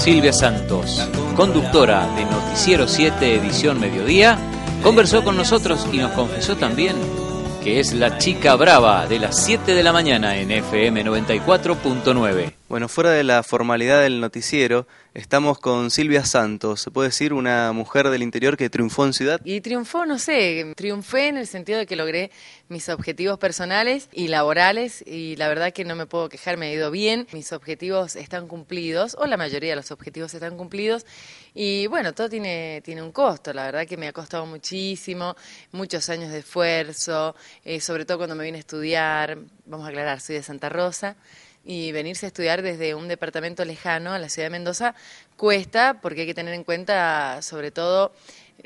Silvia Santos, conductora de Noticiero 7 Edición Mediodía, conversó con nosotros y nos confesó también que es la chica brava de las 7 de la mañana en FM 94.9. Bueno, fuera de la formalidad del noticiero, estamos con Silvia Santos, se puede decir una mujer del interior que triunfó en ciudad. Y triunfó, no sé, triunfé en el sentido de que logré mis objetivos personales y laborales y la verdad que no me puedo quejar, me ha ido bien, mis objetivos están cumplidos o la mayoría de los objetivos están cumplidos y bueno, todo tiene, tiene un costo, la verdad que me ha costado muchísimo, muchos años de esfuerzo, eh, sobre todo cuando me vine a estudiar, vamos a aclarar, soy de Santa Rosa y venirse a estudiar desde un departamento lejano a la ciudad de Mendoza cuesta porque hay que tener en cuenta sobre todo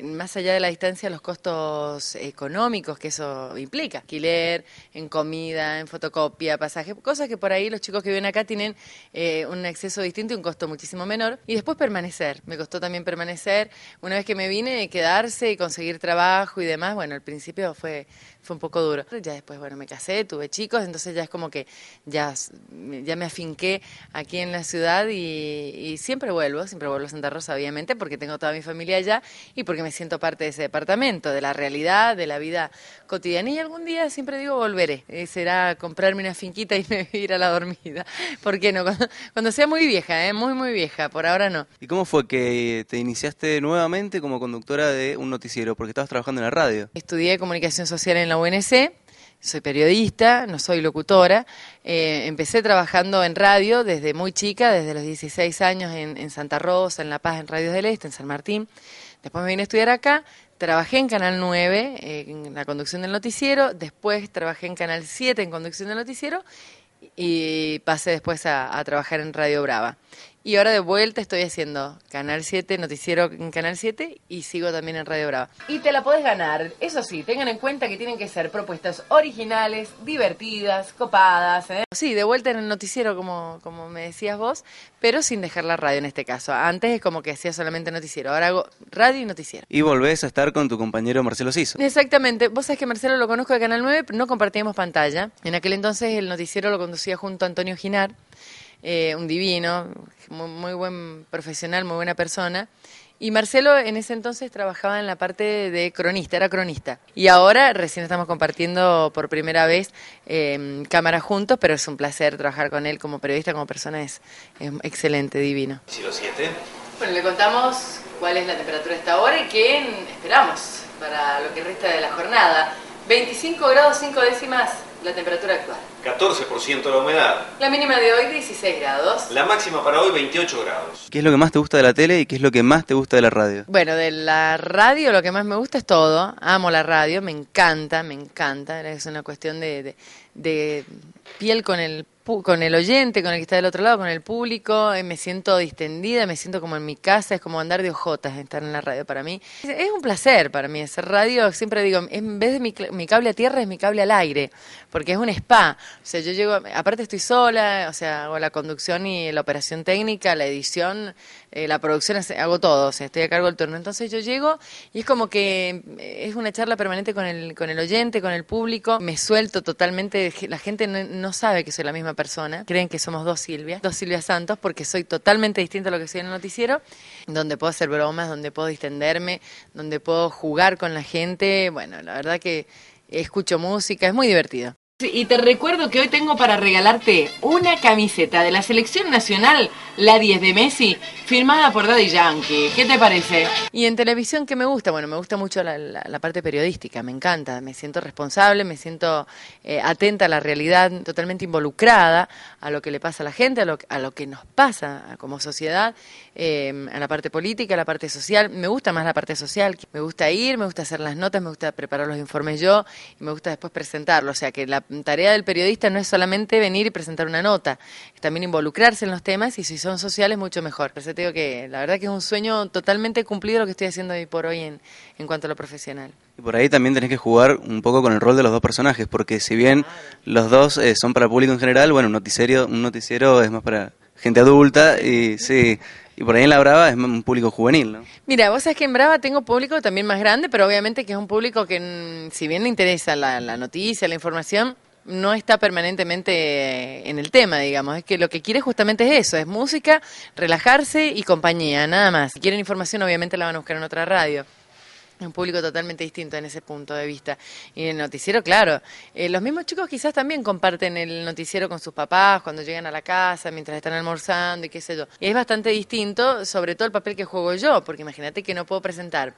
más allá de la distancia, los costos económicos que eso implica. Alquiler, en comida, en fotocopia, pasaje, cosas que por ahí los chicos que viven acá tienen eh, un acceso distinto y un costo muchísimo menor. Y después permanecer, me costó también permanecer. Una vez que me vine, quedarse y conseguir trabajo y demás, bueno, al principio fue fue un poco duro. Ya después, bueno, me casé, tuve chicos, entonces ya es como que ya, ya me afinqué aquí en la ciudad y, siempre vuelvo, siempre vuelvo a Santa Rosa, obviamente, porque tengo toda mi familia allá y porque me siento parte de ese departamento, de la realidad, de la vida cotidiana. Y algún día siempre digo, volveré. Eh, será comprarme una finquita y me ir a la dormida. ¿Por qué no? Cuando, sea muy vieja, eh, muy, muy vieja, por ahora no. ¿Y cómo fue que te iniciaste nuevamente como conductora de un noticiero? Porque estabas trabajando en la radio. Estudié comunicación social en la UNC, soy periodista, no soy locutora. Eh, empecé trabajando en radio desde muy chica, desde los 16 años en, Santa Rosa, en La Paz, en Radios del Este, en San Martín. Después me vine a estudiar acá, trabajé en Canal 9 eh, en la conducción del noticiero, después trabajé en Canal 7 en conducción del noticiero y pasé después a trabajar en Radio Brava. Y ahora de vuelta estoy haciendo Canal 7, noticiero en Canal 7 y sigo también en Radio Brava. Y te la podés ganar. Eso sí, tengan en cuenta que tienen que ser propuestas originales, divertidas, copadas. ¿eh? Sí, de vuelta en el noticiero como, como me decías vos, pero sin dejar la radio en este caso. Antes es como que hacía solamente noticiero, ahora hago radio y noticiero. Y volvés a estar con tu compañero Marcelo Siso. Exactamente. Vos sabés que Marcelo lo conozco de Canal 9, pero no compartíamos pantalla. En aquel entonces el noticiero lo conducía junto a Antonio Ginar. Eh, un divino, muy, buen profesional, muy buena persona. Y Marcelo en ese entonces trabajaba en la parte de cronista, era cronista. Y ahora recién estamos compartiendo por primera vez eh, cámara juntos, pero es un placer trabajar con él como periodista, como persona, es, excelente, divino. siete? Bueno, le contamos cuál es la temperatura esta hora y qué esperamos para lo que resta de la jornada. 25 grados 5 décimas la temperatura actual. 14% la humedad. La mínima de hoy 16 grados. La máxima para hoy 28 grados. ¿Qué es lo que más te gusta de la tele y qué es lo que más te gusta de la radio? Bueno, de la radio lo que más me gusta es todo. Amo la radio, me encanta, me encanta. Es una cuestión de, piel con el con el oyente, con el que está del otro lado, con el público, eh, me siento distendida, me siento como en mi casa, es como andar de ojotas estar en la radio para mí. Es un placer para mí esa radio, siempre digo, en vez de mi, mi cable a tierra es mi cable al aire, porque es un spa, o sea, yo llego, aparte estoy sola, o sea, hago la conducción y la operación técnica, la edición, eh, la producción, hago todo, o sea, estoy a cargo del turno. Entonces yo llego y es como que eh, es una charla permanente con el, con el oyente, con el público, me suelto totalmente, la gente no, sabe que soy la misma persona, creen que somos dos Silvia, dos Silvia Santos, porque soy totalmente distinta a lo que soy en el noticiero, donde puedo hacer bromas, donde puedo distenderme, donde puedo jugar con la gente, bueno, la verdad que escucho música, es muy divertido. Y te recuerdo que hoy tengo para regalarte una camiseta de la selección nacional la 10 de Messi, firmada por Daddy Yankee. ¿Qué te parece? Y en televisión, ¿qué me gusta? Bueno, me gusta mucho la, parte periodística, me encanta. Me siento responsable, me siento eh, atenta a la realidad, totalmente involucrada a lo que le pasa a la gente, a lo, que nos pasa como sociedad, em, a la parte política, a la parte social. Me gusta más la parte social. Me gusta ir, me gusta hacer las notas, me gusta preparar los informes yo y me gusta después presentarlo. O sea que la tarea del periodista no es solamente venir y presentar una nota, es también involucrarse en los temas y si son sociales, mucho mejor. Pero te digo que la verdad que es un sueño totalmente cumplido lo que estoy haciendo hoy por hoy en, cuanto a lo profesional. Y por ahí también tenés que jugar un poco con el rol de los dos personajes, porque si bien los dos eh, son para el público en general, bueno, un noticiero, un noticiero es más para gente adulta y sí. Y por ahí en La Brava es un público juvenil, ¿no? Mira, vos sabés que en Brava tengo público también más grande, pero obviamente que es un público que, mm, si bien le interesa la, la noticia, la información, no está permanentemente en el tema, digamos. Es que lo que quiere justamente es eso, es música, relajarse y compañía, nada más. Si quieren información, obviamente la van a buscar en otra radio un público totalmente distinto en ese punto de vista. Y en el noticiero, claro, eh, los mismos chicos quizás también comparten el noticiero con sus papás cuando llegan a la casa, mientras están almorzando y qué sé yo. Y es bastante distinto, sobre todo el papel que juego yo, porque imagínate que no puedo presentar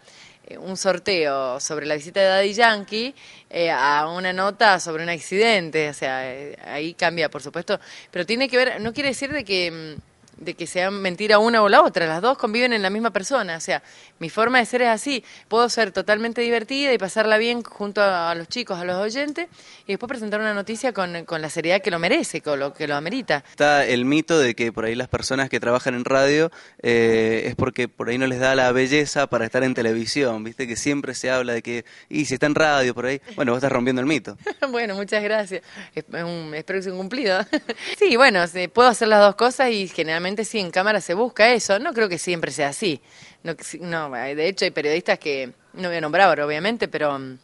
eh, un sorteo sobre la visita de Daddy Yankee eh, a una nota sobre un accidente, o sea, ahí cambia, por supuesto, pero tiene que ver, no quiere decir de que mm, de que sea mentira una o la otra, las dos conviven en la misma persona, o sea, mi forma de ser es así, puedo ser totalmente divertida y pasarla bien junto a, los chicos, a los oyentes, y después presentar una noticia con, con la seriedad que lo merece, con lo que lo amerita. Está el mito de que por ahí las personas que trabajan en radio eh, es porque por ahí no les da la belleza para estar en televisión, viste que siempre se habla de que, y si está en radio por ahí, bueno, vos estás rompiendo el mito. bueno, muchas gracias, es, un, espero que sea un cumplido. sí, bueno, puedo hacer las dos cosas y generalmente si en cámara se busca eso. No creo que siempre sea así. No, no eh, de hecho, hay periodistas que, no voy a nombrar obviamente, pero mm,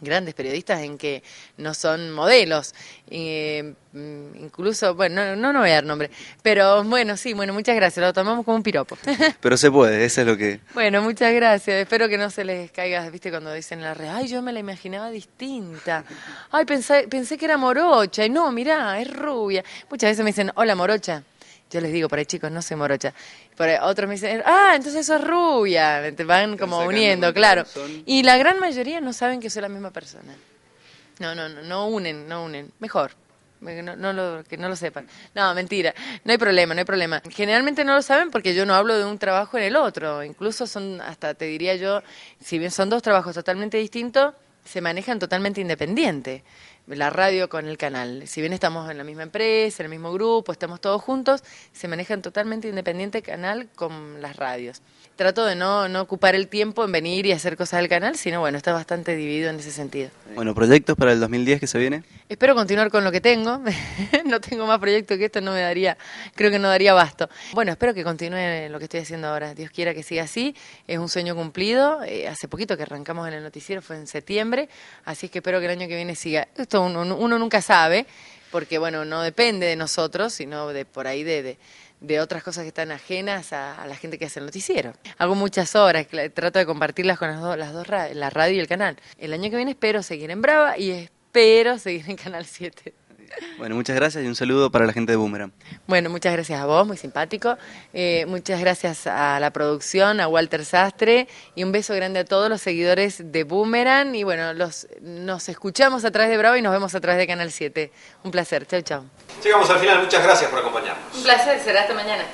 grandes periodistas en que no son modelos. Mm, incluso, bueno, no, no voy a dar nombre. Pero bueno, sí, bueno, muchas gracias. Lo tomamos como un piropo. Pero se puede, eso es lo que. Bueno, muchas gracias. Espero que no se les caiga, viste, cuando dicen en la red, ay, yo me la imaginaba distinta. Ay, pensé, pensé que era morocha. Y no, mirá, es rubia. Muchas veces me dicen, hola morocha. Yo les digo, por ahí chicos, no se morocha. Por otros me dicen, ah, entonces sos rubia. Te van como uniendo, claro. Y la gran mayoría no saben que soy la misma persona. No, no, no, no unen, no unen. Mejor. No, lo, que no lo sepan. No, mentira. No hay problema, no hay problema. Generalmente no lo saben porque yo no hablo de un trabajo en el otro. Incluso son, hasta te diría yo, si bien son dos trabajos totalmente distintos, se manejan totalmente independientes la radio con el canal. Si bien estamos en la misma empresa, en el mismo grupo, estamos todos juntos, se manejan totalmente independiente canal con las radios. Trato de no, ocupar el tiempo en venir y hacer cosas del canal, sino bueno, está bastante dividido en ese sentido. Bueno, ¿proyectos para el 2010 que se viene? Espero continuar con lo que tengo. no tengo más proyectos que esto, no me daría, creo que no daría basto. Bueno, espero que continúe lo que estoy haciendo ahora. Dios quiera que siga así. Es un sueño cumplido. Eh, hace poquito que arrancamos en el noticiero, fue en septiembre, así es que espero que el año que viene siga uno, nunca sabe, porque bueno, no depende de nosotros, sino de por ahí de, de, otras cosas que están ajenas a, la gente que hace el noticiero. Hago muchas horas, trato de compartirlas con las, dos las dos, la radio y el canal. El año que viene espero seguir en Brava y espero seguir en Canal 7. Bueno, muchas gracias y un saludo para la gente de Boomerang. Bueno, muchas gracias a vos, muy simpático. Eh, muchas gracias a la producción, a Walter Sastre y un beso grande a todos los seguidores de Boomerang. Y bueno, los, nos escuchamos a través de Bravo y nos vemos a través de Canal 7. Un placer, chao, chao. Llegamos al final, muchas gracias por acompañarnos. Un placer, será hasta mañana.